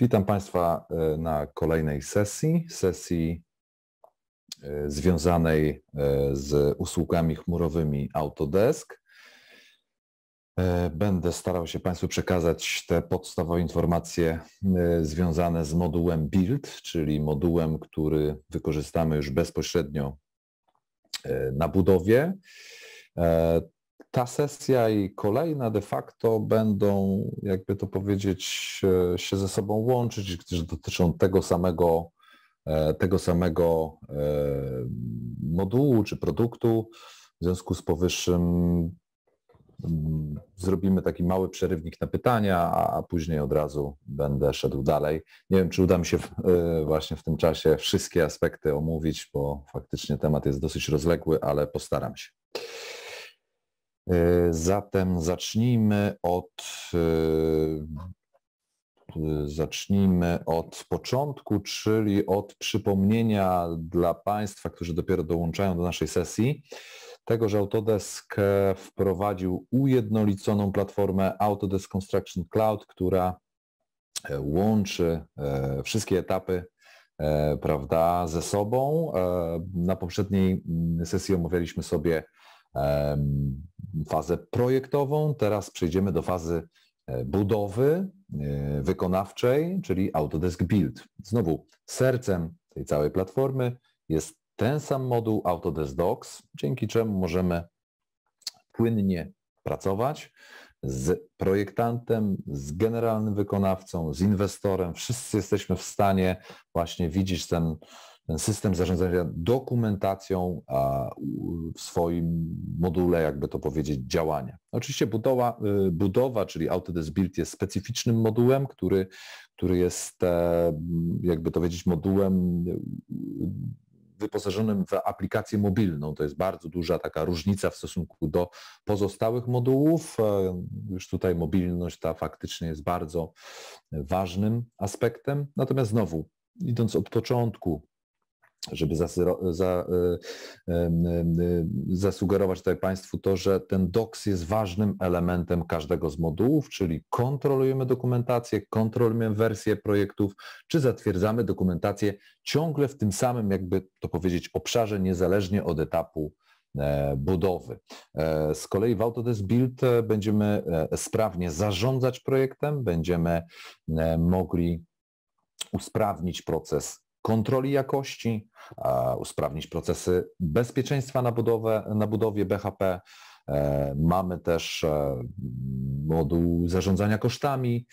Witam Państwa e, na kolejnej sesji, sesji e, związanej e, z usługami chmurowymi Autodesk. Będę starał się Państwu przekazać te podstawowe informacje związane z modułem Build, czyli modułem, który wykorzystamy już bezpośrednio na budowie ta sesja i kolejna de facto będą, jakby to powiedzieć, e, się ze sobą łączyć, gdyż dotyczą tego samego, e, tego samego e, modułu czy produktu. W związku z powyższym mm, zrobimy taki mały przerywnik na pytania, a później od razu będę szedł dalej. Nie wiem, czy uda mi się właśnie w tym czasie wszystkie aspekty omówić, bo faktycznie temat jest dosyć rozległy, ale postaram się. E, zatem zacznijmy od, e, e, zacznijmy od początku, czyli od przypomnienia dla Państwa, którzy dopiero dołączają do naszej sesji, tego, że Autodesk wprowadził ujednoliconą platformę Autodesk Construction Cloud, która łączy wszystkie etapy prawda, ze sobą. Na poprzedniej mm, sesji omawialiśmy sobie fazę projektową, teraz przejdziemy do fazy e, budowy e, wykonawczej, czyli Autodesk Build. Znowu sercem tej całej platformy jest ten sam moduł Autodesk Docs, dzięki czemu możemy płynnie pracować z projektantem, z generalnym wykonawcą, z inwestorem. Wszyscy jesteśmy w stanie właśnie widzieć ten ten system zarządzania dokumentacją w swoim module, jakby to powiedzieć, działania. Oczywiście budowa, y, budowa czyli Autodesk Build jest specyficznym modułem, który, który jest, e, jakby to powiedzieć, modułem y, wyposażonym w aplikację mobilną. To jest bardzo duża taka różnica w stosunku do pozostałych modułów. E, już tutaj mobilność ta faktycznie jest bardzo ważnym aspektem. Natomiast znowu, idąc od początku, żeby e, e, zasugerować tutaj Państwu to, że ten docs jest ważnym elementem każdego z modułów, czyli kontrolujemy dokumentację, kontrolujemy wersję projektów, czy zatwierdzamy dokumentację ciągle w tym samym, jakby to powiedzieć, obszarze, niezależnie od etapu e, budowy. Z kolei w Autodesk Build będziemy sprawnie zarządzać projektem, będziemy mogli usprawnić proces kontroli jakości, usprawnić procesy bezpieczeństwa na, budowę, na budowie BHP. E, mamy też e, moduł zarządzania kosztami,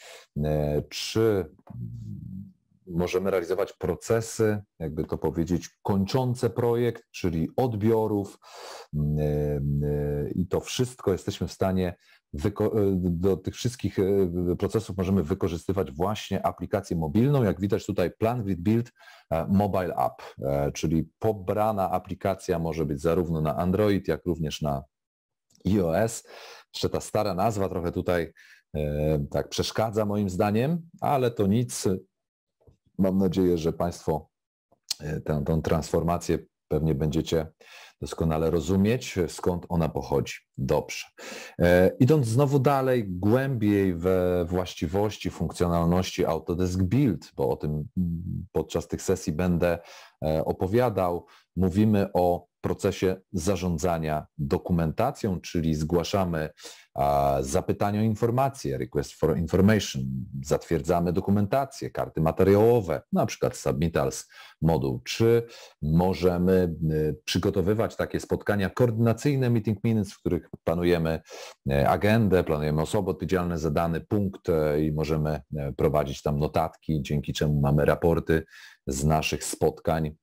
e, czy możemy realizować procesy, jakby to powiedzieć, kończące projekt, czyli odbiorów i to wszystko jesteśmy w stanie E, do tych wszystkich e, procesów możemy wykorzystywać właśnie aplikację mobilną. Jak widać tutaj Plan Grid Build e, Mobile App, czyli pobrana aplikacja może być zarówno na Android, jak również na iOS. Jeszcze ta stara nazwa trochę tutaj tak przeszkadza moim zdaniem, ale to nic. Mam nadzieję, że Państwo tę, tę transformację Pewnie będziecie doskonale rozumieć, skąd ona pochodzi. Dobrze. E, idąc znowu dalej, głębiej we właściwości, funkcjonalności Autodesk Build, bo o tym podczas tych sesji będę e, opowiadał, mówimy o procesie zarządzania dokumentacją, czyli zgłaszamy zapytanie o informacje, request for information, zatwierdzamy dokumentację, karty materiałowe, na przykład submittals moduł, czy możemy y, przygotowywać takie spotkania koordynacyjne meeting minutes, w których planujemy y, agendę, planujemy osoby odpowiedzialne za dany punkt y, i możemy prowadzić tam notatki, dzięki czemu mamy raporty z naszych spotkań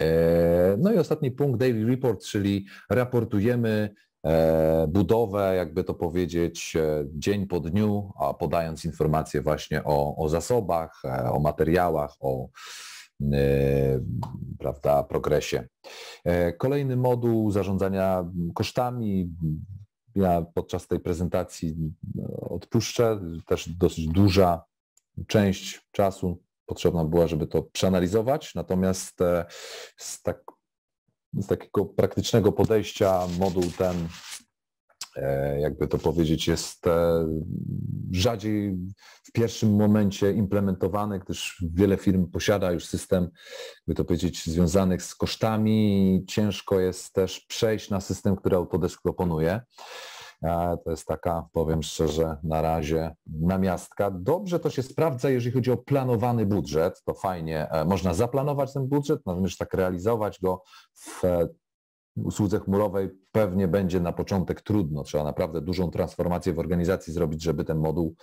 e, no i ostatni punkt, daily report, czyli raportujemy E, budowę, jakby to powiedzieć, e, dzień po dniu, a podając informacje właśnie o, o zasobach, e, o materiałach, o prawda, progresie. Kolejny moduł zarządzania kosztami. Ja podczas tej prezentacji odpuszczę, też dosyć duża część czasu potrzebna była, żeby to przeanalizować, natomiast z tak z takiego praktycznego podejścia moduł ten, e, jakby to powiedzieć, jest e, rzadziej w pierwszym momencie implementowany, gdyż wiele firm posiada już system, by to powiedzieć, związanych z kosztami. Ciężko jest też przejść na system, który Autodesk proponuje. E, to jest taka, powiem szczerze, na razie namiastka. Dobrze to się sprawdza, jeżeli chodzi o planowany budżet. To fajnie, e, można zaplanować ten budżet, natomiast tak realizować go w e, usłudze chmurowej pewnie będzie na początek trudno. Trzeba naprawdę dużą transformację w organizacji zrobić, żeby ten moduł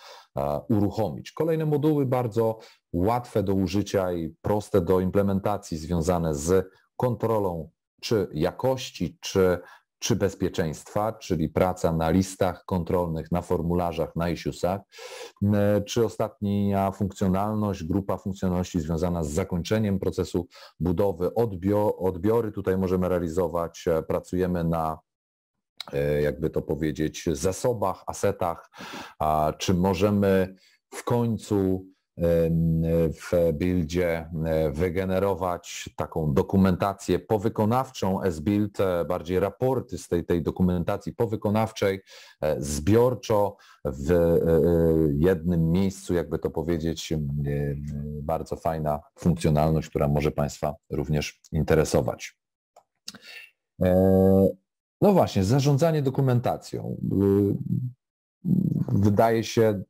uruchomić. Kolejne moduły bardzo łatwe do użycia i proste do implementacji, związane z kontrolą czy jakości, czy czy bezpieczeństwa, czyli praca na listach kontrolnych, na formularzach, na issuesach, e, czy ostatnia funkcjonalność, grupa funkcjonalności związana z zakończeniem procesu budowy, odbio, odbiory tutaj możemy realizować, e, pracujemy na e, jakby to powiedzieć, zasobach, asetach, czy możemy w końcu w buildzie wygenerować taką dokumentację powykonawczą S-Build, e, bardziej raporty z tej, tej dokumentacji powykonawczej, e, zbiorczo w e, jednym miejscu, jakby to powiedzieć, bardzo fajna funkcjonalność, która może Państwa również interesować. No właśnie, zarządzanie dokumentacją wydaje się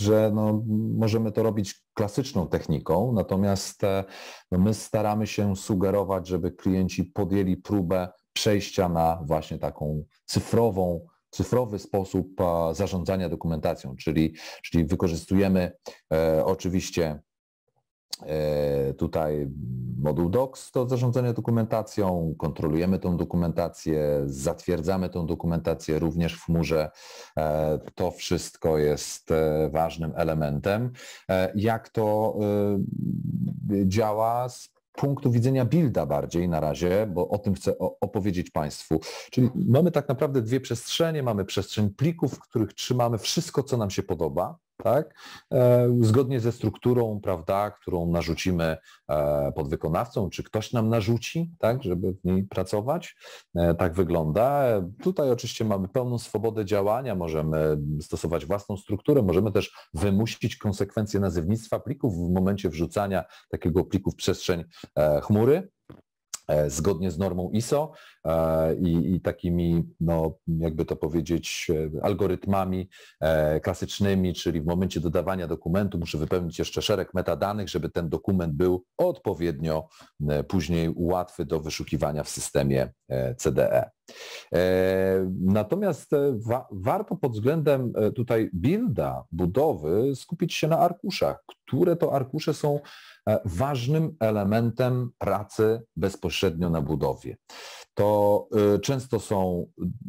że no, możemy to robić klasyczną techniką, natomiast e, no, my staramy się sugerować, żeby klienci podjęli próbę przejścia na właśnie taką cyfrową, cyfrowy sposób e, zarządzania dokumentacją, czyli, czyli wykorzystujemy e, oczywiście e, tutaj moduł DOCS to zarządzanie dokumentacją, kontrolujemy tą dokumentację, zatwierdzamy tą dokumentację również w chmurze. E, to wszystko jest e, ważnym elementem. E, jak to działa z punktu widzenia builda bardziej na razie, bo o tym chcę opowiedzieć Państwu. Czyli mamy tak naprawdę dwie przestrzenie. Mamy przestrzeń plików, w których trzymamy wszystko, co nam się podoba, tak? E, zgodnie ze strukturą, prawda, którą narzucimy e, podwykonawcom, czy ktoś nam narzuci, tak, żeby w niej pracować. E, tak wygląda. Tutaj oczywiście mamy pełną swobodę działania, możemy stosować własną strukturę, możemy też wymusić konsekwencje nazewnictwa plików w momencie wrzucania takiego pliku w przestrzeń chmury. E, zgodnie z normą ISO e, i, i, takimi, no, jakby to powiedzieć, e, algorytmami klasycznymi, czyli w momencie dodawania dokumentu muszę wypełnić jeszcze szereg metadanych, żeby ten dokument był odpowiednio później łatwy do wyszukiwania w systemie CDE. E, natomiast e, wa warto pod względem e, tutaj builda, budowy skupić się na arkuszach, które to arkusze są ważnym elementem pracy bezpośrednio na budowie. To często są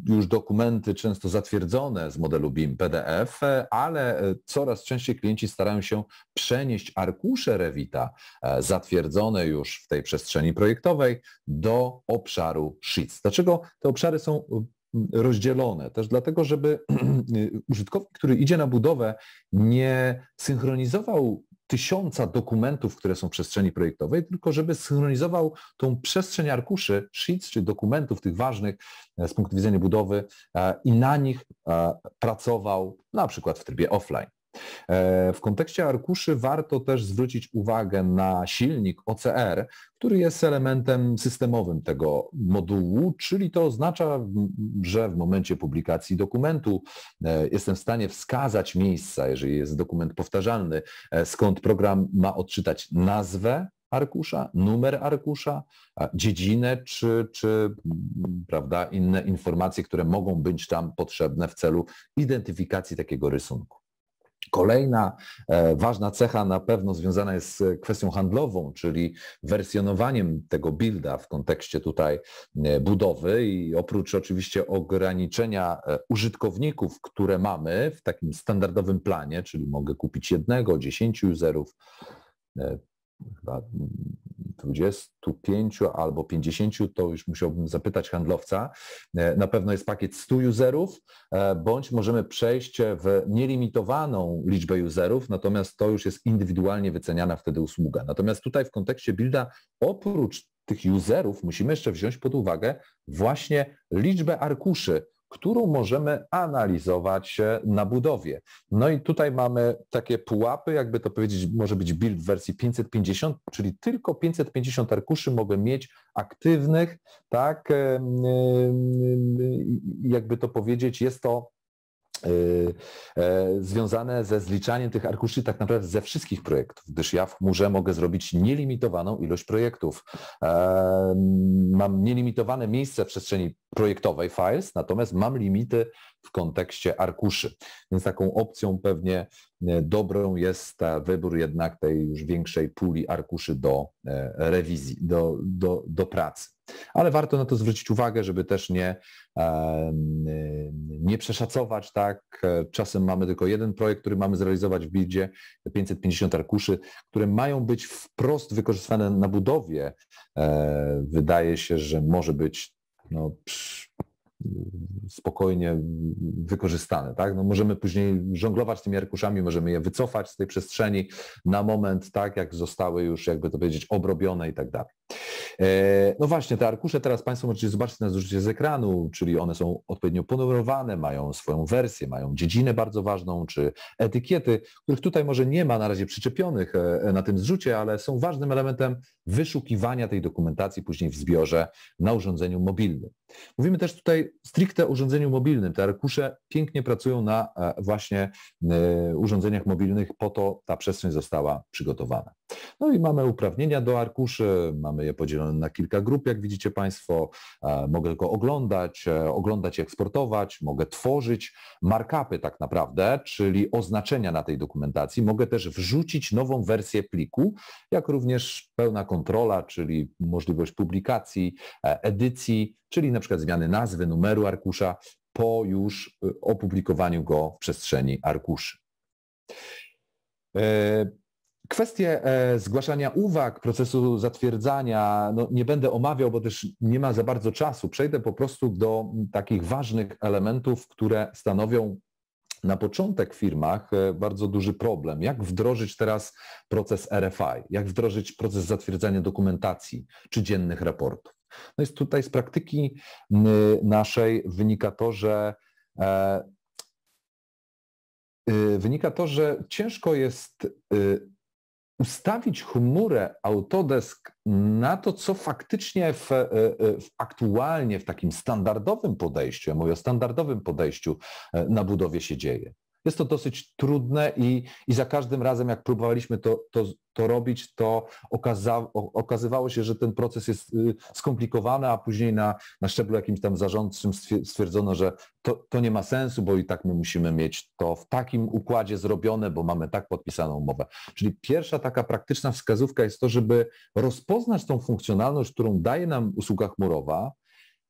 już dokumenty, często zatwierdzone z modelu BIM PDF, ale coraz częściej klienci starają się przenieść arkusze Revita zatwierdzone już w tej przestrzeni projektowej do obszaru Sheets. Dlaczego to obszary są mm, mm, rozdzielone. Też dlatego, żeby użytkownik, który idzie na budowę, nie synchronizował tysiąca dokumentów, które są w przestrzeni projektowej, tylko żeby synchronizował tą przestrzeń arkuszy, sheets, czy dokumentów tych ważnych e, z punktu widzenia budowy e, i na nich e, pracował na przykład w trybie offline. E, w kontekście arkuszy warto też zwrócić uwagę na silnik OCR, który jest elementem systemowym tego modułu, czyli to oznacza, że w momencie publikacji dokumentu e, jestem w stanie wskazać miejsca, jeżeli jest dokument powtarzalny, e, skąd program ma odczytać nazwę arkusza, numer arkusza, dziedzinę czy, czy prawda, inne informacje, które mogą być tam potrzebne w celu identyfikacji takiego rysunku. Kolejna e, ważna cecha na pewno związana jest z kwestią handlową, czyli wersjonowaniem tego builda w kontekście tutaj e, budowy i oprócz oczywiście ograniczenia e, użytkowników, które mamy w takim standardowym planie, czyli mogę kupić jednego, dziesięciu userów, chyba mm, 25 albo 50, to już musiałbym zapytać handlowca. E, na pewno jest pakiet 100 userów, e, bądź możemy przejść w nielimitowaną liczbę userów, natomiast to już jest indywidualnie wyceniana wtedy usługa. Natomiast tutaj w kontekście builda oprócz tych userów musimy jeszcze wziąć pod uwagę właśnie liczbę arkuszy, którą możemy analizować e, na budowie. No i tutaj mamy takie pułapy, jakby to powiedzieć, może być build w wersji 550, czyli tylko 550 arkuszy mogę mieć aktywnych, tak, jakby to powiedzieć, jest to Y, e, związane ze zliczaniem tych arkuszy tak naprawdę ze wszystkich projektów, gdyż ja w chmurze mogę zrobić nielimitowaną ilość projektów. E, mam nielimitowane miejsce w przestrzeni projektowej files, natomiast mam limity w kontekście arkuszy. Więc taką opcją pewnie e, dobrą jest wybór jednak tej już większej puli arkuszy do rewizji, do, do, do pracy. Ale warto na to zwrócić uwagę, żeby też nie, nie przeszacować, tak? Czasem mamy tylko jeden projekt, który mamy zrealizować w bildzie, 550 arkuszy, które mają być wprost wykorzystywane na budowie. E, wydaje się, że może być no, spokojnie wykorzystane. Tak? No możemy później żonglować tymi arkuszami, możemy je wycofać z tej przestrzeni na moment, tak jak zostały już, jakby to powiedzieć, obrobione i tak dalej. E, no właśnie, te arkusze teraz Państwo możecie zobaczyć na zużycie z ekranu, czyli one są odpowiednio ponumerowane, mają swoją wersję, mają dziedzinę bardzo ważną, czy etykiety, których tutaj może nie ma na razie przyczepionych e, e, na tym zrzucie, ale są ważnym elementem wyszukiwania tej dokumentacji później w zbiorze na urządzeniu mobilnym. Mówimy też tutaj stricte o urządzeniu mobilnym. Te arkusze pięknie pracują na właśnie urządzeniach mobilnych, po to ta przestrzeń została przygotowana. No i mamy uprawnienia do arkuszy, mamy je podzielone na kilka grup, jak widzicie Państwo. E, mogę go oglądać, e, oglądać i eksportować, mogę tworzyć markupy tak naprawdę, czyli oznaczenia na tej dokumentacji. Mogę też wrzucić nową wersję pliku, jak również pełna kontrola, czyli możliwość publikacji, e, edycji, czyli na przykład zmiany nazwy, numeru arkusza po już opublikowaniu go w przestrzeni arkuszy. Kwestie e, zgłaszania uwag, procesu zatwierdzania, no nie będę omawiał, bo też nie ma za bardzo czasu. Przejdę po prostu do takich ważnych elementów, które stanowią na początek w firmach e, bardzo duży problem. Jak wdrożyć teraz proces RFI? Jak wdrożyć proces zatwierdzania dokumentacji czy dziennych raportów? No jest tutaj z praktyki naszej wynika to, że e, y, wynika to, że ciężko jest y, ustawić chmurę Autodesk na to, co faktycznie w, e, e, w aktualnie w takim standardowym podejściu, ja mówię o standardowym podejściu e, na budowie się dzieje. Jest to dosyć trudne i, i za każdym razem, jak próbowaliśmy to, to, to robić, to okaza, okazywało się, że ten proces jest y, skomplikowany, a później na, na szczeblu jakimś tam zarządczym stwierdzono, że to, to nie ma sensu, bo i tak my musimy mieć to w takim układzie zrobione, bo mamy tak podpisaną umowę. Czyli pierwsza taka praktyczna wskazówka jest to, żeby rozpoznać tą funkcjonalność, którą daje nam usługa chmurowa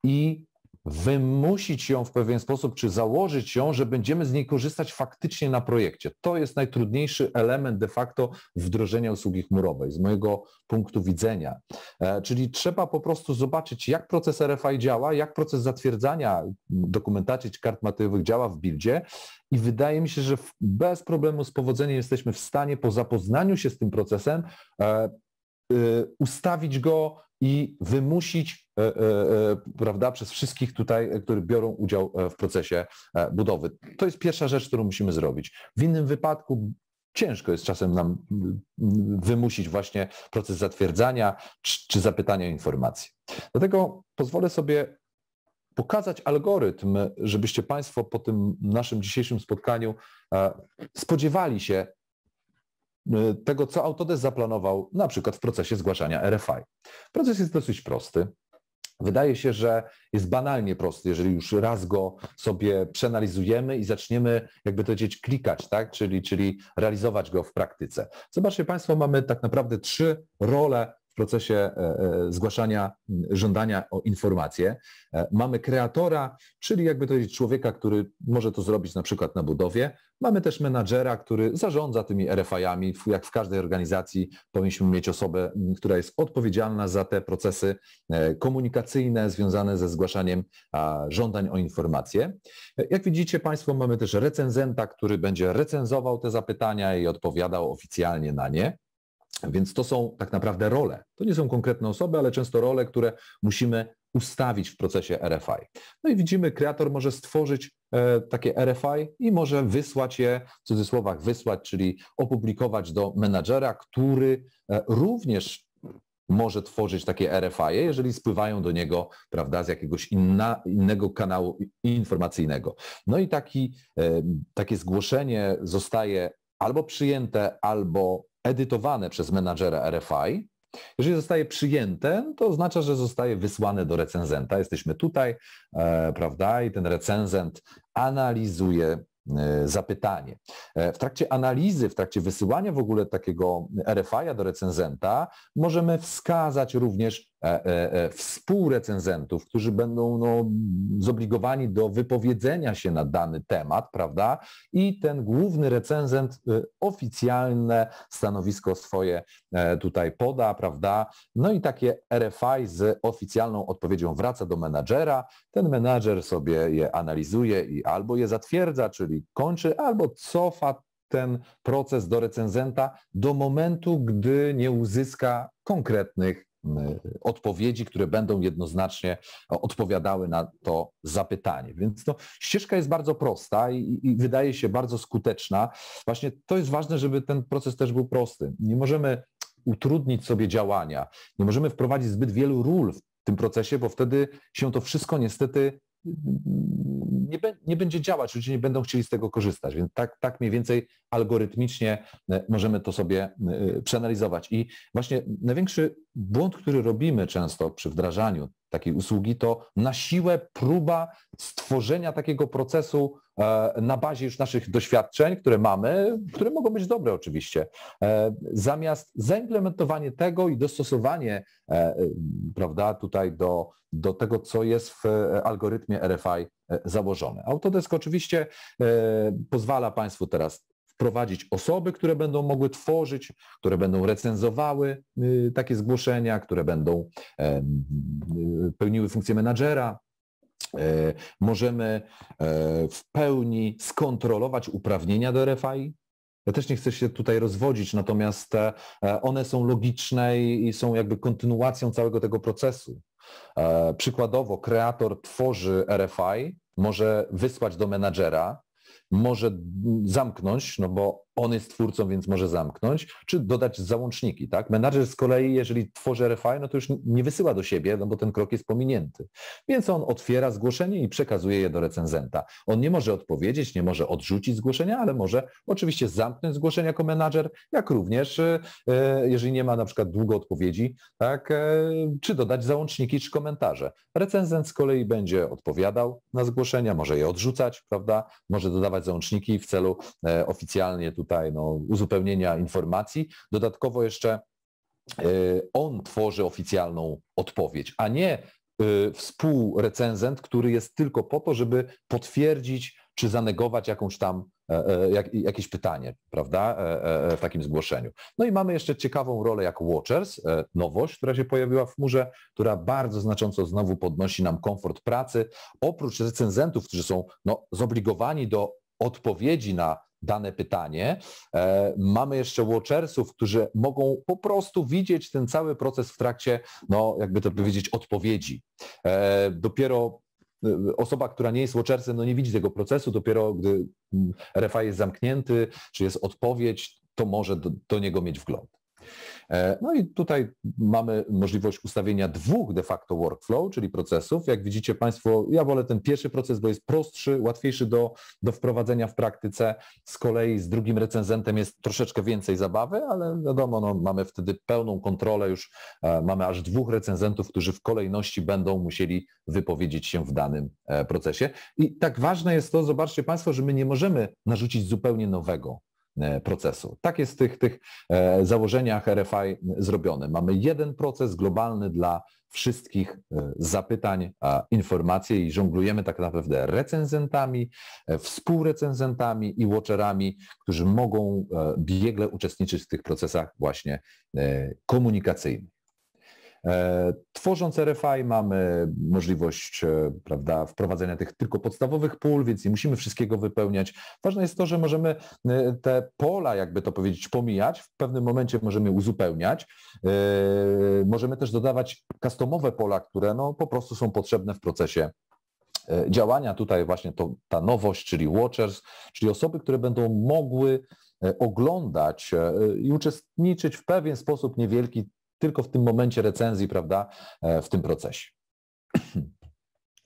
i wymusić ją w pewien sposób, czy założyć ją, że będziemy z niej korzystać faktycznie na projekcie. To jest najtrudniejszy element de facto wdrożenia usługi chmurowej z mojego punktu widzenia. E, czyli trzeba po prostu zobaczyć, jak proces RFI działa, jak proces zatwierdzania dokumentacji czy kart materiałowych działa w buildzie i wydaje mi się, że bez problemu z powodzeniem jesteśmy w stanie po zapoznaniu się z tym procesem e, y, ustawić go i wymusić, e, e, e, prawda, przez wszystkich tutaj, którzy biorą udział w procesie budowy. To jest pierwsza rzecz, którą musimy zrobić. W innym wypadku ciężko jest czasem nam mm, wymusić właśnie proces zatwierdzania czy, zapytania o informacje. Dlatego pozwolę sobie pokazać algorytm, żebyście Państwo po tym naszym dzisiejszym spotkaniu spodziewali się E, tego, co Autodesk zaplanował na przykład w procesie zgłaszania RFI. Proces jest dosyć prosty. Wydaje się, że jest banalnie prosty, jeżeli już raz go sobie przeanalizujemy i zaczniemy, jakby to powiedzieć, klikać, tak? czyli, czyli realizować go w praktyce. Zobaczcie Państwo, mamy tak naprawdę trzy role procesie e, e, zgłaszania, żądania o informacje. E, mamy kreatora, czyli jakby to jest człowieka, który może to zrobić na przykład na budowie. Mamy też menadżera, który zarządza tymi RFI-ami. Jak w każdej organizacji powinniśmy mieć osobę, która jest odpowiedzialna za te procesy komunikacyjne związane ze zgłaszaniem żądań o informacje. Jak widzicie Państwo, mamy też recenzenta, który będzie recenzował te zapytania i odpowiadał oficjalnie na nie. Więc to są tak naprawdę role. To nie są konkretne osoby, ale często role, które musimy ustawić w procesie RFI. No i widzimy, kreator może stworzyć e, takie RFI i może wysłać je, w cudzysłowach wysłać, czyli opublikować do menadżera, który e, również może tworzyć takie RFI, jeżeli spływają do niego prawda, z jakiegoś inna, innego kanału informacyjnego. No i taki, e, takie zgłoszenie zostaje albo przyjęte, albo edytowane przez menadżera RFI. Jeżeli zostaje przyjęte, to oznacza, że zostaje wysłane do recenzenta. Jesteśmy tutaj, e, prawda, i ten recenzent analizuje e, zapytanie. E, w trakcie analizy, w trakcie wysyłania w ogóle takiego RFI-a do recenzenta możemy wskazać również E, e, e, współrecenzentów, którzy będą no, zobligowani do wypowiedzenia się na dany temat, prawda? I ten główny recenzent oficjalne stanowisko swoje tutaj poda, prawda? No i takie RFI z oficjalną odpowiedzią wraca do menadżera, ten menadżer sobie je analizuje i albo je zatwierdza, czyli kończy, albo cofa ten proces do recenzenta do momentu, gdy nie uzyska konkretnych odpowiedzi, które będą jednoznacznie odpowiadały na to zapytanie. Więc no, ścieżka jest bardzo prosta i, i, wydaje się bardzo skuteczna. Właśnie to jest ważne, żeby ten proces też był prosty. Nie możemy utrudnić sobie działania, nie możemy wprowadzić zbyt wielu ról w tym procesie, bo wtedy się to wszystko niestety nie, nie, będzie działać, ludzie nie będą chcieli z tego korzystać. Więc tak, tak mniej więcej algorytmicznie e, możemy to sobie e, przeanalizować. I właśnie największy błąd, który robimy często przy wdrażaniu takiej usługi, to na siłę próba stworzenia takiego procesu e, na bazie już naszych doświadczeń, które mamy, które mogą być dobre oczywiście, e, zamiast zaimplementowanie tego i dostosowanie e, prawda, tutaj do, do tego, co jest w algorytmie RFI założone. Autodesk oczywiście pozwala Państwu teraz wprowadzić osoby, które będą mogły tworzyć, które będą recenzowały y, takie zgłoszenia, które będą y, pełniły funkcję menadżera, e, możemy e, w pełni skontrolować uprawnienia do RFI. Ja też nie chcę się tutaj rozwodzić, natomiast e, one są logiczne i są jakby kontynuacją całego tego procesu. Przykładowo kreator tworzy RFI, może wysłać do menadżera, może zamknąć, no bo on jest twórcą, więc może zamknąć, czy dodać załączniki, tak? Menadżer z kolei, jeżeli tworzy RFI, no to już nie wysyła do siebie, no bo ten krok jest pominięty. Więc on otwiera zgłoszenie i przekazuje je do recenzenta. On nie może odpowiedzieć, nie może odrzucić zgłoszenia, ale może oczywiście zamknąć zgłoszenie jako menadżer, jak również, y, y, jeżeli nie ma na przykład długo odpowiedzi, tak, y, czy dodać załączniki, czy komentarze. Recenzent z kolei będzie odpowiadał na zgłoszenia, może je odrzucać, prawda? Może dodawać załączniki w celu e, oficjalnie tutaj tutaj no, uzupełnienia informacji. Dodatkowo jeszcze e, on tworzy oficjalną odpowiedź, a nie e, współrecenzent, który jest tylko po to, żeby potwierdzić czy zanegować jakąś tam, e, jak, jakieś pytanie, prawda, w takim zgłoszeniu. No i mamy jeszcze ciekawą rolę jak Watchers, nowość, która się pojawiła w chmurze, która bardzo znacząco znowu podnosi nam komfort pracy. Oprócz recenzentów, którzy są no, zobligowani do odpowiedzi na dane pytanie. E, mamy jeszcze watchersów, którzy mogą po prostu widzieć ten cały proces w trakcie, no jakby to powiedzieć, odpowiedzi. E, dopiero e, osoba, która nie jest watchersem, no nie widzi tego procesu, dopiero gdy mm, refa jest zamknięty, czy jest odpowiedź, to może do, do niego mieć wgląd. E, no i tutaj mamy możliwość ustawienia dwóch de facto workflow, czyli procesów. Jak widzicie Państwo, ja wolę ten pierwszy proces, bo jest prostszy, łatwiejszy do, do wprowadzenia w praktyce. Z kolei z drugim recenzentem jest troszeczkę więcej zabawy, ale wiadomo, no, mamy wtedy pełną kontrolę, już e, mamy aż dwóch recenzentów, którzy w kolejności będą musieli wypowiedzieć się w danym e, procesie. I tak ważne jest to, zobaczcie Państwo, że my nie możemy narzucić zupełnie nowego. E, procesu. Tak jest w tych, tych e, założeniach RFI zrobione. Mamy jeden proces globalny dla wszystkich e, zapytań, informacji i żonglujemy tak naprawdę recenzentami, współrecenzentami i watcherami, którzy mogą biegle uczestniczyć w tych procesach właśnie komunikacyjnych. E, tworząc RFI mamy możliwość e, prawda, wprowadzenia tych tylko podstawowych pól, więc nie musimy wszystkiego wypełniać. Ważne jest to, że możemy e, te pola, jakby to powiedzieć, pomijać, w pewnym momencie możemy uzupełniać. Możemy też dodawać customowe pola, które no, po prostu są potrzebne w procesie działania. Tutaj właśnie to, ta nowość, czyli watchers, czyli osoby, które będą mogły oglądać i uczestniczyć w pewien sposób niewielki tylko w tym momencie recenzji, prawda, e, w tym procesie.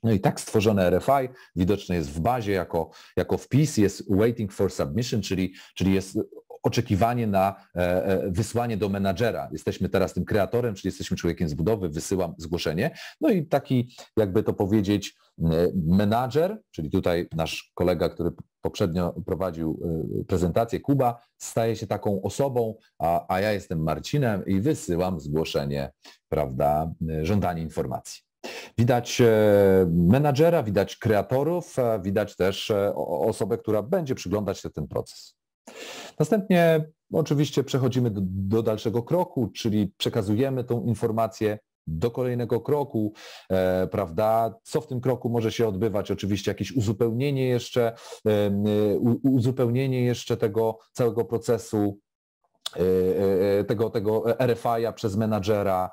No i tak stworzone RFI widoczne jest w bazie jako, jako wpis, jest waiting for submission, czyli, czyli jest oczekiwanie na e, e, wysłanie do menadżera. Jesteśmy teraz tym kreatorem, czyli jesteśmy człowiekiem z budowy, wysyłam zgłoszenie. No i taki, jakby to powiedzieć, menadżer, czyli tutaj nasz kolega, który poprzednio prowadził e, prezentację Kuba, staje się taką osobą, a, a ja jestem Marcinem i wysyłam zgłoszenie, prawda, żądanie informacji. Widać menadżera, widać kreatorów, widać też osobę, która będzie przyglądać się ten proces. Następnie oczywiście przechodzimy do, do dalszego kroku, czyli przekazujemy tą informację do kolejnego kroku, e, prawda? Co w tym kroku może się odbywać? Oczywiście jakieś uzupełnienie jeszcze, e, uzupełnienie jeszcze tego całego procesu E, e, e, tego, tego RFI-a przez menadżera.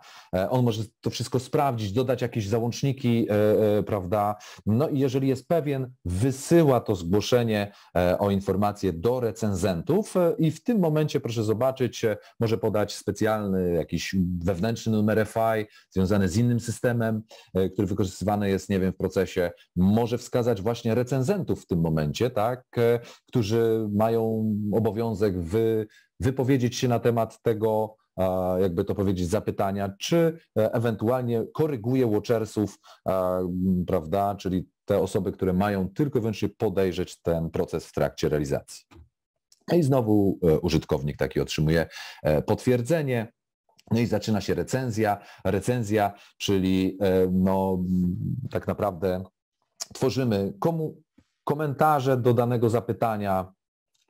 On może to wszystko sprawdzić, dodać jakieś załączniki, prawda? No i jeżeli jest pewien, wysyła to zgłoszenie o informację do recenzentów i w tym momencie, proszę zobaczyć, może podać specjalny jakiś wewnętrzny numer RFI związany z innym systemem, który wykorzystywany jest, nie wiem, w procesie. Może wskazać właśnie recenzentów w tym momencie, tak? Którzy mają obowiązek wy wypowiedzieć się na temat tego, jakby to powiedzieć, zapytania, czy e, ewentualnie koryguje watchersów, prawda, czyli te osoby, które mają tylko i wyłącznie podejrzeć ten proces w trakcie realizacji. No I znowu e, użytkownik taki otrzymuje e, potwierdzenie, no i zaczyna się recenzja. Recenzja, czyli no, tak naprawdę tworzymy komu komentarze do danego zapytania,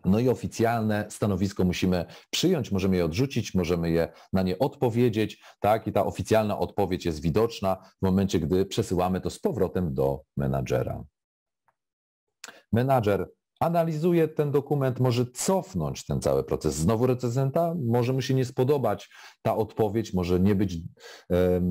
no i oficjalne stanowisko musimy przyjąć, możemy je odrzucić, możemy je na nie odpowiedzieć, tak? I ta oficjalna odpowiedź jest widoczna w momencie, gdy przesyłamy to z powrotem do menadżera. Menadżer analizuje ten dokument, może cofnąć ten cały proces. Znowu recenzenta, może mu się nie spodobać ta odpowiedź, może nie być e,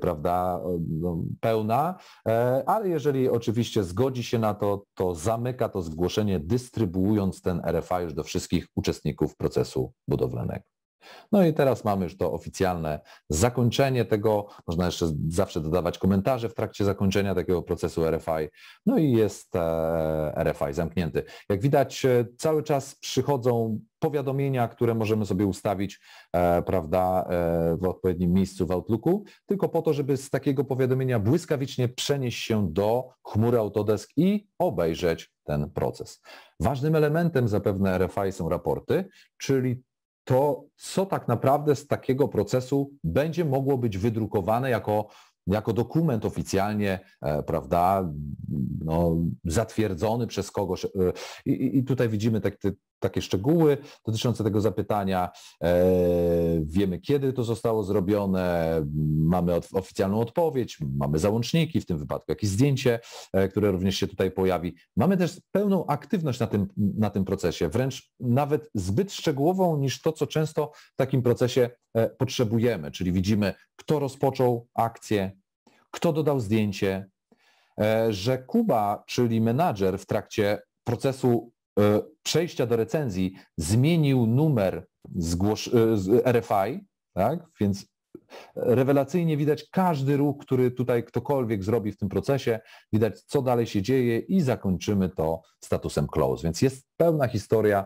prawda, no, pełna, e, ale jeżeli oczywiście zgodzi się na to, to zamyka to zgłoszenie, dystrybuując ten RFA już do wszystkich uczestników procesu budowlanego. No i teraz mamy już to oficjalne zakończenie tego. Można jeszcze zawsze dodawać komentarze w trakcie zakończenia takiego procesu RFI. No i jest e, RFI zamknięty. Jak widać, e, cały czas przychodzą powiadomienia, które możemy sobie ustawić e, prawda, w odpowiednim miejscu w Outlooku, tylko po to, żeby z takiego powiadomienia błyskawicznie przenieść się do chmury Autodesk i obejrzeć ten proces. Ważnym elementem zapewne RFI są raporty, czyli to co tak naprawdę z takiego procesu będzie mogło być wydrukowane jako, jako dokument oficjalnie, e, prawda, no, zatwierdzony przez kogoś. E, I, i tutaj widzimy tak, takie szczegóły dotyczące tego zapytania. E, wiemy, kiedy to zostało zrobione, mamy oficjalną odpowiedź, mamy załączniki, w tym wypadku jakieś zdjęcie, e, które również się tutaj pojawi. Mamy też pełną aktywność na tym, na tym procesie, wręcz nawet zbyt szczegółową niż to, co często w takim procesie e, potrzebujemy, czyli widzimy, kto rozpoczął akcję, kto dodał zdjęcie, że Kuba, czyli menadżer w trakcie procesu E, przejścia do recenzji zmienił numer zgłos e, z RFI, tak? więc rewelacyjnie widać każdy ruch, który tutaj ktokolwiek zrobi w tym procesie, widać co dalej się dzieje i zakończymy to statusem close. Więc jest pełna historia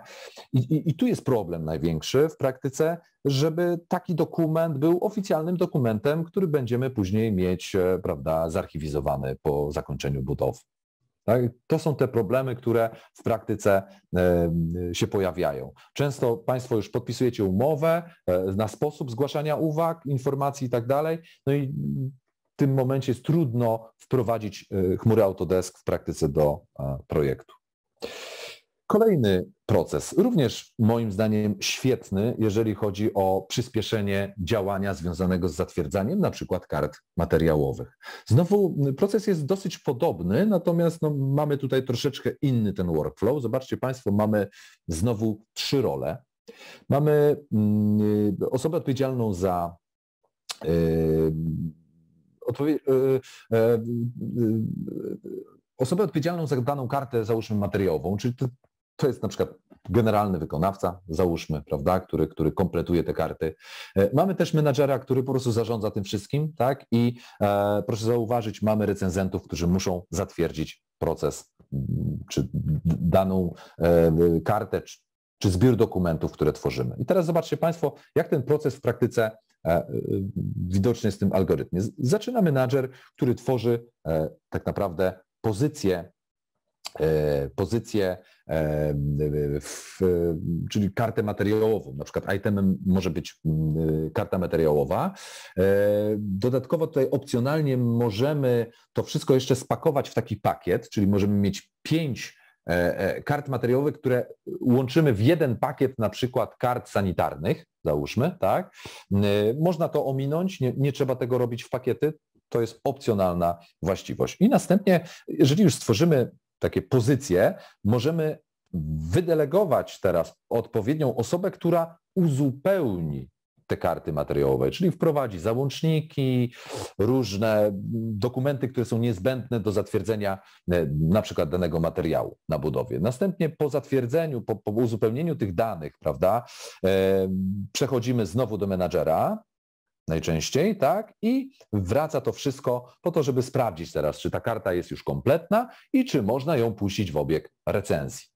I, i, i tu jest problem największy w praktyce, żeby taki dokument był oficjalnym dokumentem, który będziemy później mieć e, prawda, zarchiwizowany po zakończeniu budowy. Tak? To są te problemy, które w praktyce e, się pojawiają. Często Państwo już podpisujecie umowę e, na sposób zgłaszania uwag, informacji i tak dalej, no i w tym momencie jest trudno wprowadzić e, chmurę Autodesk w praktyce do projektu kolejny proces, również moim zdaniem świetny, jeżeli chodzi o przyspieszenie działania związanego z zatwierdzaniem na przykład kart materiałowych. Znowu proces jest dosyć podobny, natomiast no, mamy tutaj troszeczkę inny ten workflow. Zobaczcie Państwo, mamy znowu trzy role. Mamy y, osobę odpowiedzialną za y, y, osobę odpowiedzialną za daną kartę, załóżmy materiałową, czyli to jest na przykład generalny wykonawca, załóżmy, prawda, który, który kompletuje te karty. E, mamy też menadżera, który po prostu zarządza tym wszystkim, tak? I e, proszę zauważyć, mamy recenzentów, którzy muszą zatwierdzić proces, mm, czy daną e, kartę, czy, czy zbiór dokumentów, które tworzymy. I teraz zobaczcie Państwo, jak ten proces w praktyce e, e, widoczny jest w tym algorytmie. Zaczyna menadżer, który tworzy tak naprawdę pozycję E, pozycję, e, w, czyli kartę materiałową. Na przykład itemem może być mm, karta materiałowa. E, dodatkowo tutaj opcjonalnie możemy to wszystko jeszcze spakować w taki pakiet, czyli możemy mieć pięć kart materiałowych, które łączymy w jeden pakiet na przykład kart sanitarnych, załóżmy, tak? Można to ominąć, nie, nie trzeba tego robić w pakiety, to jest opcjonalna właściwość. I następnie, jeżeli już stworzymy takie pozycje, możemy wydelegować teraz odpowiednią osobę, która uzupełni te karty materiałowe, czyli wprowadzi załączniki, różne dokumenty, które są niezbędne do zatwierdzenia e, na przykład danego materiału na budowie. Następnie po zatwierdzeniu, po, po uzupełnieniu tych danych, prawda, e, przechodzimy znowu do menadżera, najczęściej, tak? I wraca to wszystko po to, żeby sprawdzić teraz, czy ta karta jest już kompletna i czy można ją puścić w obieg recenzji.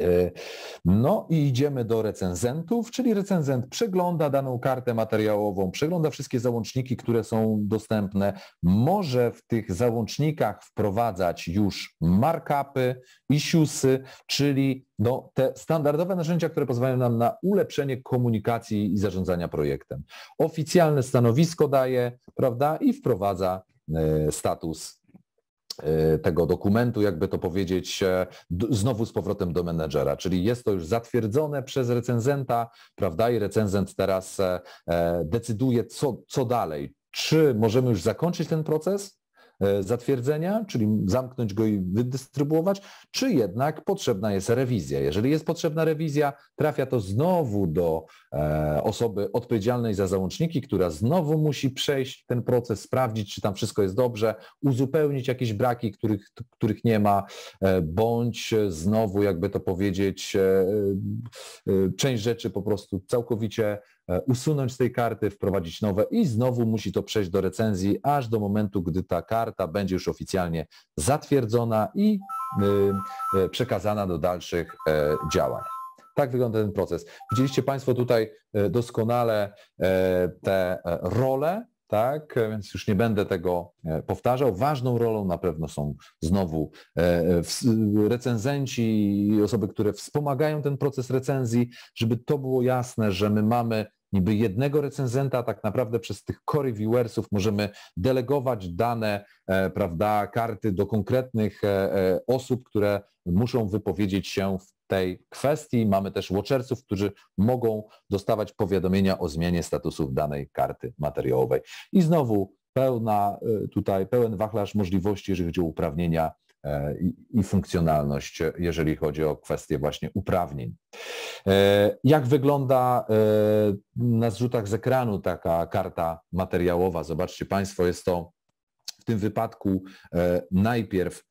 E, no i idziemy do recenzentów, czyli recenzent przegląda daną kartę materiałową, przegląda wszystkie załączniki, które są dostępne, może w tych załącznikach wprowadzać już markupy, issuesy, czyli no, te standardowe narzędzia, które pozwalają nam na ulepszenie komunikacji i zarządzania projektem. Oficjalne stanowisko daje, prawda, i wprowadza e, status E, tego dokumentu, jakby to powiedzieć, e, znowu z powrotem do menedżera, czyli jest to już zatwierdzone przez recenzenta, prawda? I recenzent teraz e, decyduje, co, co dalej. Czy możemy już zakończyć ten proces, E, zatwierdzenia, czyli zamknąć go i wydystrybuować, czy jednak potrzebna jest rewizja. Jeżeli jest potrzebna rewizja, trafia to znowu do e, osoby odpowiedzialnej za załączniki, która znowu musi przejść ten proces, sprawdzić, czy tam wszystko jest dobrze, uzupełnić jakieś braki, których, których nie ma, e, bądź znowu, jakby to powiedzieć, część rzeczy po prostu całkowicie E, usunąć z tej karty, wprowadzić nowe i znowu musi to przejść do recenzji, aż do momentu, gdy ta karta będzie już oficjalnie zatwierdzona i y, y, przekazana do dalszych e, działań. Tak wygląda ten proces. Widzieliście Państwo tutaj e, doskonale te role, tak, więc już nie będę tego powtarzał. Ważną rolą na pewno są znowu recenzenci i osoby, które wspomagają ten proces recenzji, żeby to było jasne, że my mamy niby jednego recenzenta, tak naprawdę przez tych core reviewersów możemy delegować dane, e, prawda, karty do konkretnych e, e, osób, które muszą wypowiedzieć się w tej kwestii. Mamy też watcherców, którzy mogą dostawać powiadomienia o zmianie statusu danej karty materiałowej. I znowu pełna tutaj, pełen wachlarz możliwości, jeżeli chodzi o uprawnienia E, i funkcjonalność, jeżeli chodzi o kwestie właśnie uprawnień. E, jak wygląda e, na zrzutach z ekranu taka karta materiałowa? Zobaczcie Państwo, jest to w tym wypadku najpierw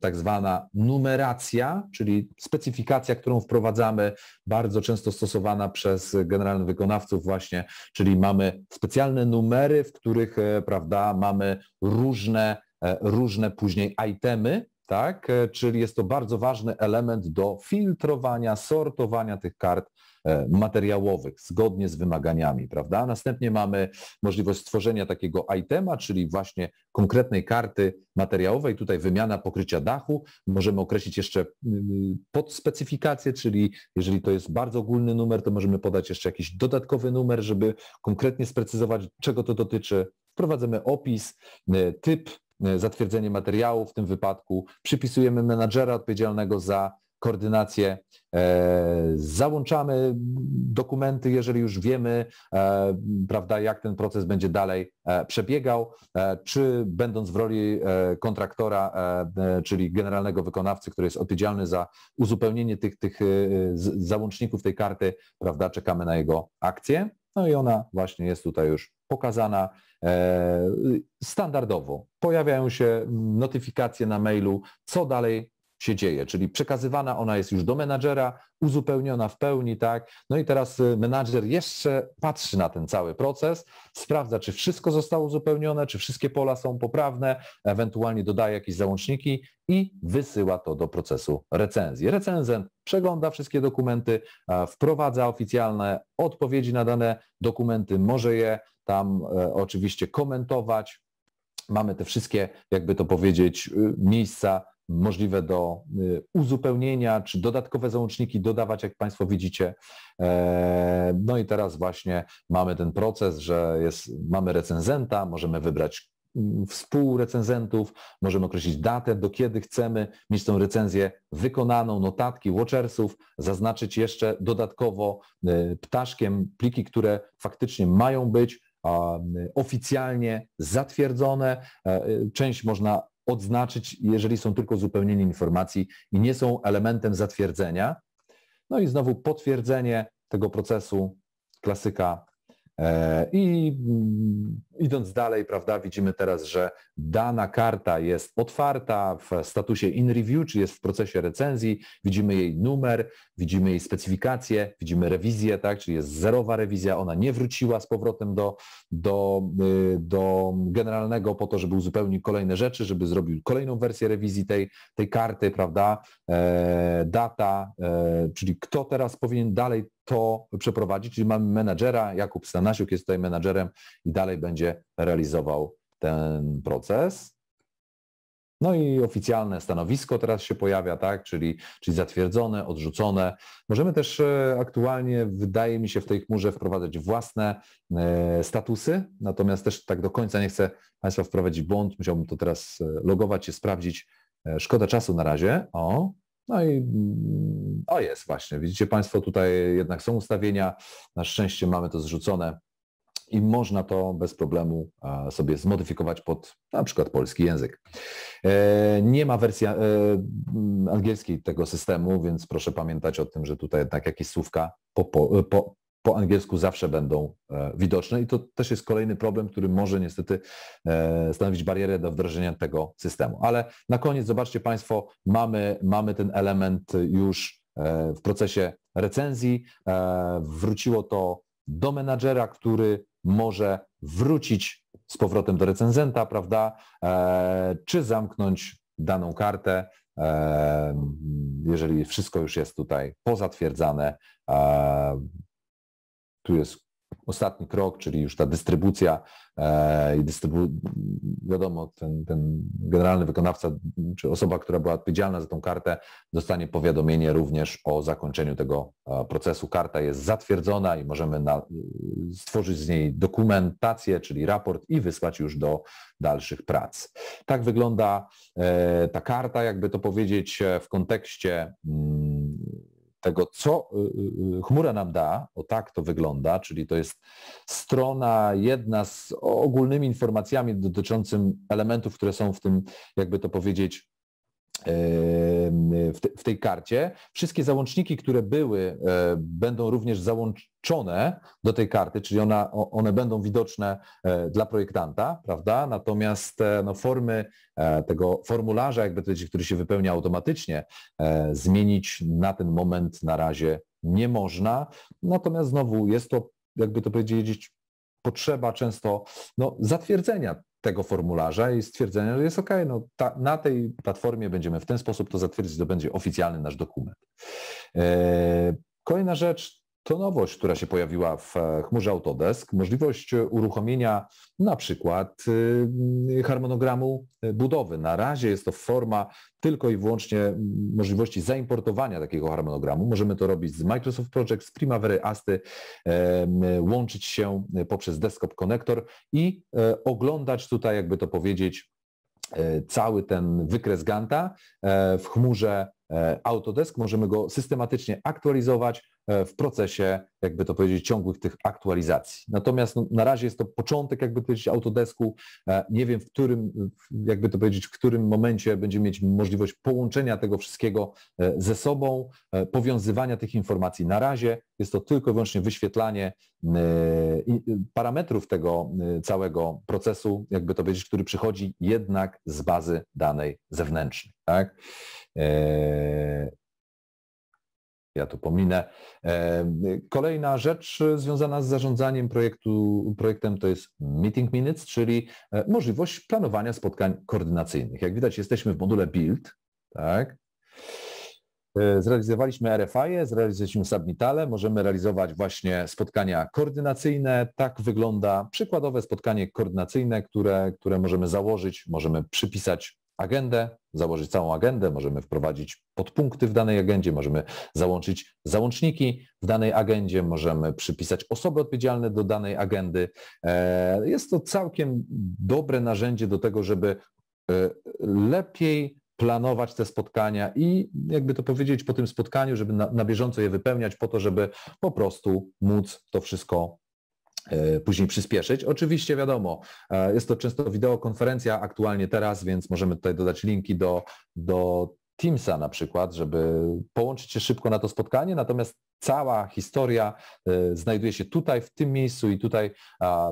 tak zwana numeracja, czyli specyfikacja, którą wprowadzamy, bardzo często stosowana przez generalnych wykonawców właśnie, czyli mamy specjalne numery, w których prawda, mamy różne E, różne później itemy, tak? E, czyli jest to bardzo ważny element do filtrowania, sortowania tych kart e, materiałowych zgodnie z wymaganiami, prawda? Następnie mamy możliwość stworzenia takiego itema, czyli właśnie konkretnej karty materiałowej, tutaj wymiana pokrycia dachu. Możemy określić jeszcze mm, podspecyfikację, czyli jeżeli to jest bardzo ogólny numer, to możemy podać jeszcze jakiś dodatkowy numer, żeby konkretnie sprecyzować, czego to dotyczy. Wprowadzamy opis, typ E, zatwierdzenie materiału w tym wypadku. Przypisujemy menadżera odpowiedzialnego za koordynację, e, załączamy dokumenty, jeżeli już wiemy, e, prawda, jak ten proces będzie dalej przebiegał, czy będąc w roli kontraktora, czyli generalnego wykonawcy, który jest odpowiedzialny za uzupełnienie tych, tych załączników tej karty, prawda, czekamy na jego akcję. No i ona właśnie jest tutaj już pokazana e, standardowo. Pojawiają się notyfikacje na mailu, co dalej się dzieje, czyli przekazywana ona jest już do menadżera, uzupełniona w pełni, tak? No i teraz y, menadżer jeszcze patrzy na ten cały proces, sprawdza, czy wszystko zostało uzupełnione, czy wszystkie pola są poprawne, ewentualnie dodaje jakieś załączniki i wysyła to do procesu recenzji. Recenzent przegląda wszystkie dokumenty, wprowadza oficjalne odpowiedzi na dane dokumenty, może je tam e, oczywiście komentować. Mamy te wszystkie, jakby to powiedzieć, y, miejsca możliwe do y, uzupełnienia czy dodatkowe załączniki dodawać, jak Państwo widzicie. E, no i teraz właśnie mamy ten proces, że jest, mamy recenzenta, możemy wybrać mm, współrecenzentów, możemy określić datę, do kiedy chcemy mieć tą recenzję wykonaną, notatki, watchersów, zaznaczyć jeszcze dodatkowo y, ptaszkiem pliki, które faktycznie mają być y, oficjalnie zatwierdzone. E, część można odznaczyć, jeżeli są tylko uzupełnieniem informacji i nie są elementem zatwierdzenia. No i znowu potwierdzenie tego procesu, klasyka E, I mm, idąc dalej, prawda, widzimy teraz, że dana karta jest otwarta w statusie in review, czyli jest w procesie recenzji, widzimy jej numer, widzimy jej specyfikację, widzimy rewizję, tak, czyli jest zerowa rewizja, ona nie wróciła z powrotem do, do, y, do generalnego po to, żeby uzupełnił kolejne rzeczy, żeby zrobił kolejną wersję rewizji tej, tej karty, prawda, e, data, e, czyli kto teraz powinien dalej to przeprowadzić. Czyli mamy menadżera, Jakub Stanasiuk jest tutaj menadżerem i dalej będzie realizował ten proces. No i oficjalne stanowisko teraz się pojawia, tak, czyli, czyli zatwierdzone, odrzucone. Możemy też e, aktualnie, wydaje mi się, w tej chmurze wprowadzać własne e, statusy, natomiast też tak do końca nie chcę Państwa wprowadzić błąd, musiałbym to teraz e, logować i sprawdzić. Szkoda czasu na razie. O, no i mm, o jest właśnie, widzicie Państwo, tutaj jednak są ustawienia, na szczęście mamy to zrzucone i można to bez problemu e, sobie zmodyfikować pod na przykład polski język. E, nie ma wersji e, angielskiej tego systemu, więc proszę pamiętać o tym, że tutaj jednak jakieś słówka po, po, po angielsku zawsze będą e, widoczne i to też jest kolejny problem, który może niestety e, stanowić barierę do wdrożenia tego systemu. Ale na koniec zobaczcie Państwo, mamy, mamy ten element już e, w procesie recenzji. Wróciło to do menadżera, który może wrócić z powrotem do recenzenta, prawda? Czy zamknąć daną kartę, jeżeli wszystko już jest tutaj pozatwierdzane, tu jest ostatni krok, czyli już ta dystrybucja e, i dystrybu... wiadomo, ten, ten generalny wykonawca, czy osoba, która była odpowiedzialna za tą kartę, dostanie powiadomienie również o zakończeniu tego e, procesu. Karta jest zatwierdzona i możemy na... stworzyć z niej dokumentację, czyli raport i wysłać już do dalszych prac. Tak wygląda e, ta karta, jakby to powiedzieć w kontekście mm, tego, co y, y, y, chmura nam da, o tak to wygląda, czyli to jest strona jedna z ogólnymi informacjami dotyczącym elementów, które są w tym, jakby to powiedzieć, w, te, w, tej karcie. Wszystkie załączniki, które były, e, będą również załączone do tej karty, czyli ona, one będą widoczne e, dla projektanta, prawda? Natomiast e, no, formy tego formularza, jakby to który się wypełnia automatycznie, zmienić na ten moment na razie nie można. Natomiast znowu jest to, jakby to powiedzieć, potrzeba często no, zatwierdzenia tego formularza i stwierdzenia, że jest OK, no ta, na tej platformie będziemy w ten sposób to zatwierdzić, to będzie oficjalny nasz dokument. E, kolejna rzecz to nowość, która się pojawiła w e, chmurze Autodesk, możliwość e, uruchomienia na przykład e, harmonogramu budowy. Na razie jest to forma tylko i wyłącznie możliwości zaimportowania takiego harmonogramu. Możemy to robić z Microsoft Project, z Primavery, Asty, łączyć się poprzez Desktop Connector i oglądać tutaj, jakby to powiedzieć, cały ten wykres Ganta w chmurze E, Autodesk, możemy go systematycznie aktualizować e, w procesie, jakby to powiedzieć, ciągłych tych aktualizacji. Natomiast no, na razie jest to początek, jakby powiedzieć, Autodesku. E, nie wiem, w którym, jakby to powiedzieć, w którym momencie będziemy mieć możliwość połączenia tego wszystkiego ze sobą, powiązywania tych informacji. Na razie jest to tylko i wyłącznie wyświetlanie parametrów tego całego procesu, jakby to powiedzieć, który przychodzi jednak z bazy danej zewnętrznej tak? E, ja to pominę. E, kolejna rzecz związana z zarządzaniem projektu, projektem to jest meeting minutes, czyli e, możliwość planowania spotkań koordynacyjnych. Jak widać, jesteśmy w module build, tak? Zrealizowaliśmy RFI, zrealizowaliśmy submitale, możemy realizować właśnie spotkania koordynacyjne. Tak wygląda przykładowe spotkanie koordynacyjne, które, które możemy założyć, możemy przypisać agendę, założyć całą agendę, możemy wprowadzić podpunkty w danej agendzie, możemy załączyć załączniki w danej agendzie, możemy przypisać osoby odpowiedzialne do danej agendy. E, jest to całkiem dobre narzędzie do tego, żeby e, lepiej planować te spotkania i jakby to powiedzieć po tym spotkaniu, żeby na, na bieżąco je wypełniać po to, żeby po prostu móc to wszystko E, później przyspieszyć. Oczywiście wiadomo, e, jest to często wideokonferencja aktualnie teraz, więc możemy tutaj dodać linki do, do Teamsa na przykład, żeby połączyć się szybko na to spotkanie, natomiast cała historia e, znajduje się tutaj, w tym miejscu i tutaj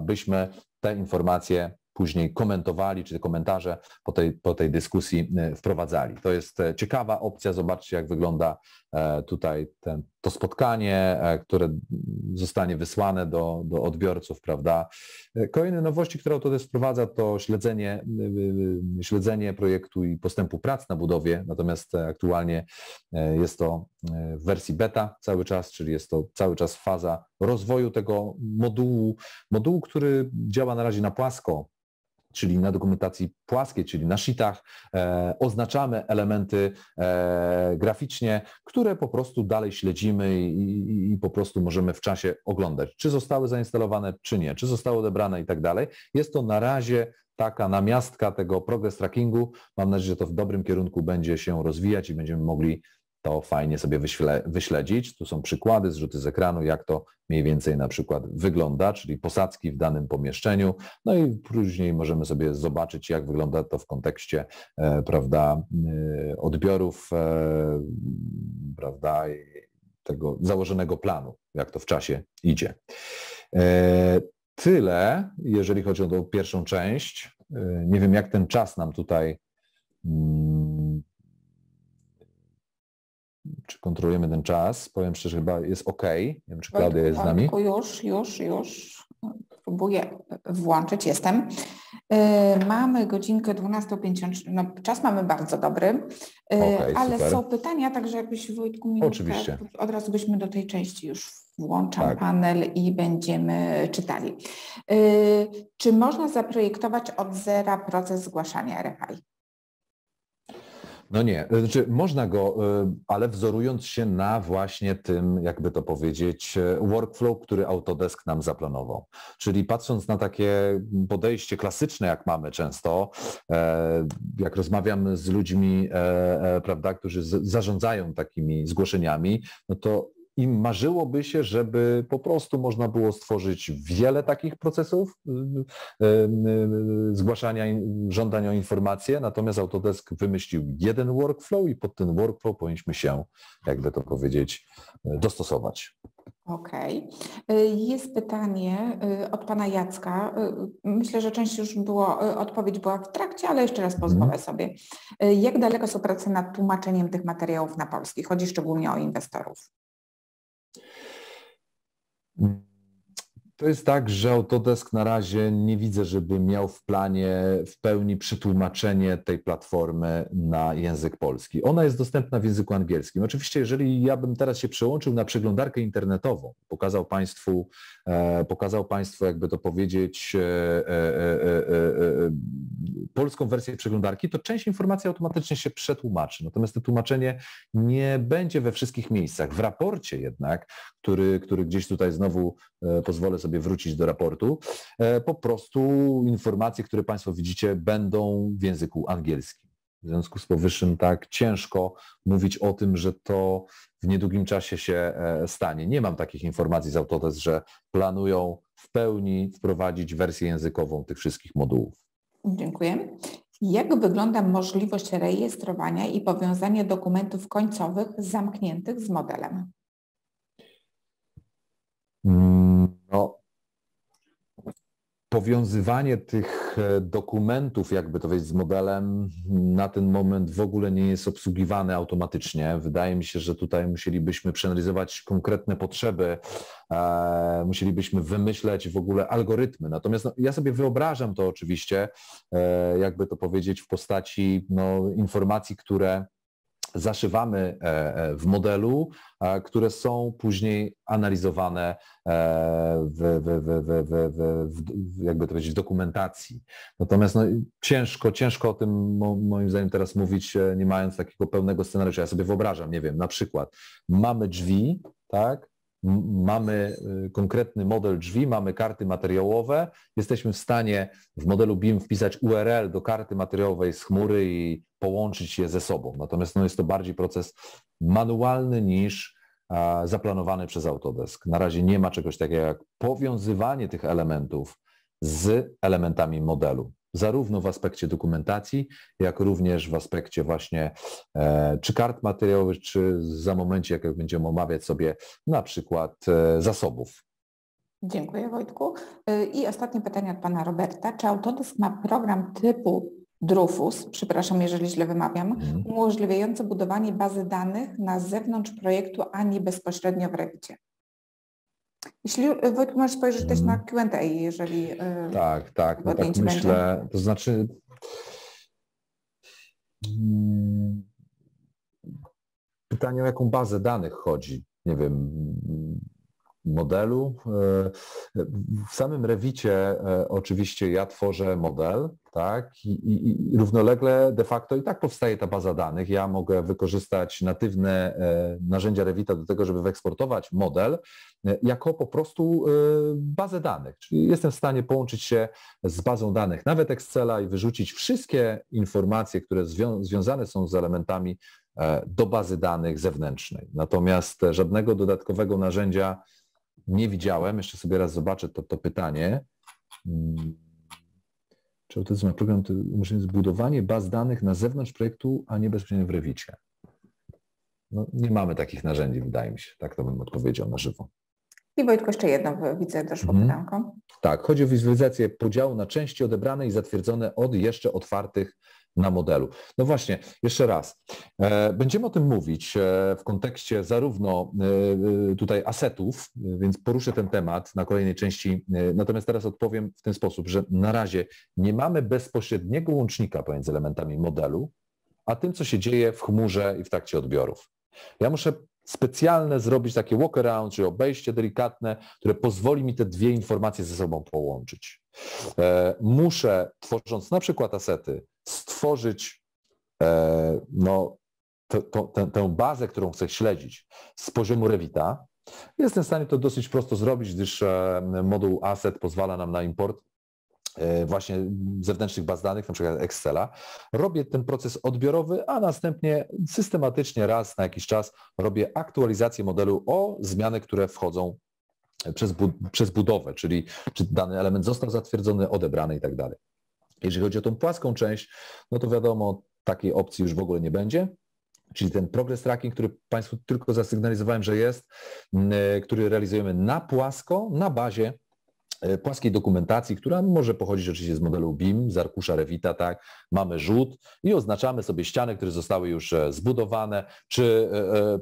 byśmy te informacje później komentowali, czy te komentarze po tej, po tej dyskusji wprowadzali. To jest ciekawa opcja, zobaczcie jak wygląda E, tutaj ten, to spotkanie, e, które zostanie wysłane do, do odbiorców, prawda. E, kolejne nowości, które Autodesk wprowadza, to śledzenie, śledzenie projektu i postępu prac na budowie, natomiast aktualnie jest to w wersji beta cały czas, czyli jest to cały czas faza rozwoju tego modułu, modułu, który działa na razie na płasko, czyli na dokumentacji płaskiej, czyli na sheetach, e, oznaczamy elementy e, graficznie, które po prostu dalej śledzimy i, i po prostu możemy w czasie oglądać, czy zostały zainstalowane, czy nie, czy zostały odebrane i tak dalej. Jest to na razie taka namiastka tego progress trackingu. Mam nadzieję, że to w dobrym kierunku będzie się rozwijać i będziemy mogli to fajnie sobie wyśle, wyśledzić. Tu są przykłady, zrzuty z ekranu, jak to mniej więcej na przykład wygląda, czyli posadzki w danym pomieszczeniu. No i później możemy sobie zobaczyć, jak wygląda to w kontekście e, prawda, e, odbiorów e, prawda, tego założonego planu, jak to w czasie idzie. Tyle, jeżeli chodzi o tą pierwszą część. Nie wiem, jak ten czas nam tutaj mm, czy kontrolujemy ten czas. Powiem szczerze, chyba jest OK. Nie wiem, czy Klaudia jest z nami. Już, już, już. Próbuję włączyć, jestem. Y, mamy godzinkę 12.50, no czas mamy bardzo dobry, y, okay, ale super. są pytania, także jakbyś Wojtku minutkę, Oczywiście. od razu byśmy do tej części już włączam tak. panel i będziemy czytali. Y, czy można zaprojektować od zera proces zgłaszania RFI? No nie, e, znaczy można go, e, ale wzorując się na właśnie tym, jakby to powiedzieć, e, workflow, który Autodesk nam zaplanował. Czyli patrząc na takie podejście klasyczne, jak mamy często, jak rozmawiam z ludźmi, prawda, którzy zarządzają takimi zgłoszeniami, no to i marzyłoby się, żeby po prostu można było stworzyć wiele takich procesów y, y, y, zgłaszania, żądania o informacje, natomiast Autodesk wymyślił jeden workflow i pod ten workflow powinniśmy się, jakby to powiedzieć, dostosować. Okej. Okay. Jest pytanie od pana Jacka. Myślę, że część już było, odpowiedź była w trakcie, ale jeszcze raz pozwolę mhm. sobie. Jak daleko są prace nad tłumaczeniem tych materiałów na polski? Chodzi szczególnie o inwestorów. 嗯。To jest tak, że Autodesk na razie nie widzę, żeby miał w planie w pełni przetłumaczenie tej platformy na język polski. Ona jest dostępna w języku angielskim. Oczywiście, jeżeli ja bym teraz się przełączył na przeglądarkę internetową, pokazał Państwu, e, pokazał Państwu, jakby to powiedzieć, e, e, polską wersję przeglądarki, to część informacji automatycznie się przetłumaczy. Natomiast to tłumaczenie nie będzie we wszystkich miejscach. W raporcie jednak, który, który gdzieś tutaj znowu pozwolę sobie sobie wrócić do raportu. E, po prostu informacje, które Państwo widzicie, będą w języku angielskim. W związku z powyższym tak ciężko mówić o tym, że to w niedługim czasie się e, stanie. Nie mam takich informacji z Autodesk, że planują w pełni wprowadzić wersję językową tych wszystkich modułów. Dziękuję. Jak wygląda możliwość rejestrowania i powiązania dokumentów końcowych zamkniętych z modelem? Mm, no, powiązywanie tych e, dokumentów, jakby to powiedzieć, z modelem mm, na ten moment w ogóle nie jest obsługiwane automatycznie. Wydaje mi się, że tutaj musielibyśmy przeanalizować konkretne potrzeby, e, musielibyśmy wymyśleć w ogóle algorytmy. Natomiast no, ja sobie wyobrażam to oczywiście, e, jakby to powiedzieć, w postaci no, informacji, które zaszywamy e, e, w modelu, e, które są później analizowane w, w, w, w jakby to powiedzieć, dokumentacji. Natomiast no, ciężko, ciężko o tym moim zdaniem teraz mówić, nie mając takiego pełnego scenariusza. Ja sobie wyobrażam, nie wiem, na przykład mamy drzwi, tak, mamy y, konkretny model drzwi, mamy karty materiałowe, jesteśmy w stanie w modelu BIM wpisać URL do karty materiałowej z chmury i połączyć je ze sobą. Natomiast no, jest to bardziej proces manualny niż zaplanowany przez Autodesk. Na razie nie ma czegoś takiego jak powiązywanie tych elementów z elementami modelu zarówno w aspekcie dokumentacji, jak również w aspekcie właśnie e, czy kart materiałowych, czy za momencie, jak będziemy omawiać sobie na przykład e, zasobów. Dziękuję Wojtku. E, I ostatnie pytanie od Pana Roberta. Czy Autodesk ma program typu Drufus, przepraszam, jeżeli źle wymawiam, mhm. umożliwiający budowanie bazy danych na zewnątrz projektu, a nie bezpośrednio w Rebicie? Jeśli y, Wojtku, możesz spojrzeć też na Q&A, jeżeli... Y, tak, tak, no tak myślę, będzie. to znaczy... Mm, pytanie, o jaką bazę danych chodzi. Nie wiem, modelu. E, w samym Rewicie e, oczywiście ja tworzę model, tak, I, i, i równolegle de facto i tak powstaje ta baza danych. Ja mogę wykorzystać natywne e, narzędzia Revita do tego, żeby wyeksportować model jako po prostu bazę danych. Czyli jestem w stanie połączyć się z bazą danych, nawet Excela i wyrzucić wszystkie informacje, które zwią związane są z elementami do bazy danych zewnętrznej. Natomiast żadnego dodatkowego narzędzia nie widziałem, jeszcze sobie raz zobaczę to, to pytanie. Mm. Czy autyzm ma program, to zbudowanie baz danych na zewnątrz projektu, a nie bezpośrednio w rewicie. No, nie mamy takich narzędzi, wydaje mi się. Tak to bym odpowiedział na żywo. I Wojtku, jeszcze jedno widzę, doszło mhm. pytanko. Tak, chodzi o wizualizację podziału na części odebrane i zatwierdzone od jeszcze otwartych na modelu. No właśnie, jeszcze raz. E, będziemy o tym mówić e, w kontekście zarówno e, tutaj asetów, więc poruszę ten temat na kolejnej części. Natomiast teraz odpowiem w ten sposób, że na razie nie mamy bezpośredniego łącznika pomiędzy elementami modelu, a tym, co się dzieje w chmurze i w trakcie odbiorów. Ja muszę specjalne zrobić takie walkaround, czyli obejście delikatne, które pozwoli mi te dwie informacje ze sobą połączyć. Muszę, tworząc na przykład asety, stworzyć e, no, to, to, tę, tę bazę, którą chcę śledzić z poziomu Revita, jestem w stanie to dosyć prosto zrobić, gdyż e, moduł asset pozwala nam na import e, właśnie zewnętrznych baz danych, na przykład Excela. Robię ten proces odbiorowy, a następnie systematycznie raz na jakiś czas robię aktualizację modelu o zmiany, które wchodzą przez, bu przez budowę, czyli czy dany element został zatwierdzony, odebrany i tak dalej. Jeżeli chodzi o tą płaską część, no to wiadomo, takiej opcji już w ogóle nie będzie. Czyli ten progress tracking, który Państwu tylko zasygnalizowałem, że jest, mm, e, który realizujemy na płasko, na bazie e, płaskiej dokumentacji, która może pochodzić oczywiście z modelu BIM, z arkusza Revita, tak, mamy rzut i oznaczamy sobie ściany, które zostały już e, zbudowane, czy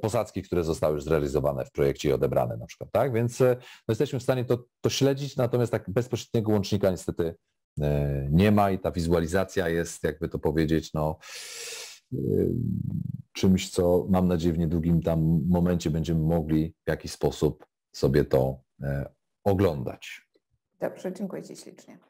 posadzki, które zostały już zrealizowane w projekcie i odebrane na przykład, tak, więc no jesteśmy w stanie to, to śledzić, natomiast tak bezpośredniego łącznika niestety E, nie ma i ta wizualizacja jest, jakby to powiedzieć, no, e, czymś, co mam nadzieję w niedługim tam momencie będziemy mogli w jakiś sposób sobie to e, oglądać. Dobrze, dziękuję Ci ślicznie.